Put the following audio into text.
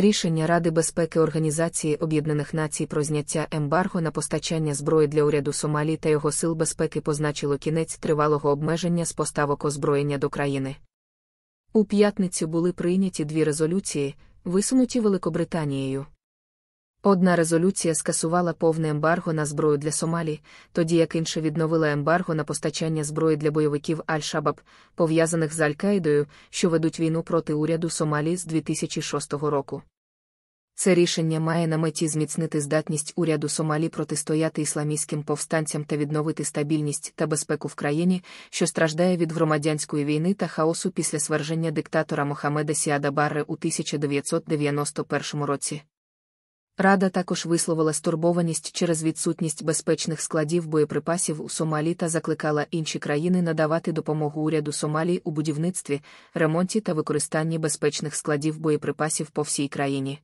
Рішення Ради безпеки Організації Об'єднаних Націй про зняття ембарго на постачання зброї для уряду Сомалі та його сил безпеки позначило кінець тривалого обмеження з поставок озброєння до країни. У п'ятницю були прийняті дві резолюції, висунуті Великобританією. Одна резолюція скасувала повне ембарго на зброю для Сомалі, тоді як інша відновила ембарго на постачання зброї для бойовиків Аль-Шабаб, пов'язаних з Аль-Каїдою, що ведуть війну проти уряду Сомалі з 2006 року. Це рішення має на меті зміцнити здатність уряду Сомалі протистояти ісламістським повстанцям та відновити стабільність та безпеку в країні, що страждає від громадянської війни та хаосу після сверження диктатора Мохамеда Сіада Барре у 1991 році. Рада також висловила стурбованість через відсутність безпечних складів боєприпасів у Сомалі та закликала інші країни надавати допомогу уряду Сомалії у будівництві, ремонті та використанні безпечних складів боєприпасів по всій країні.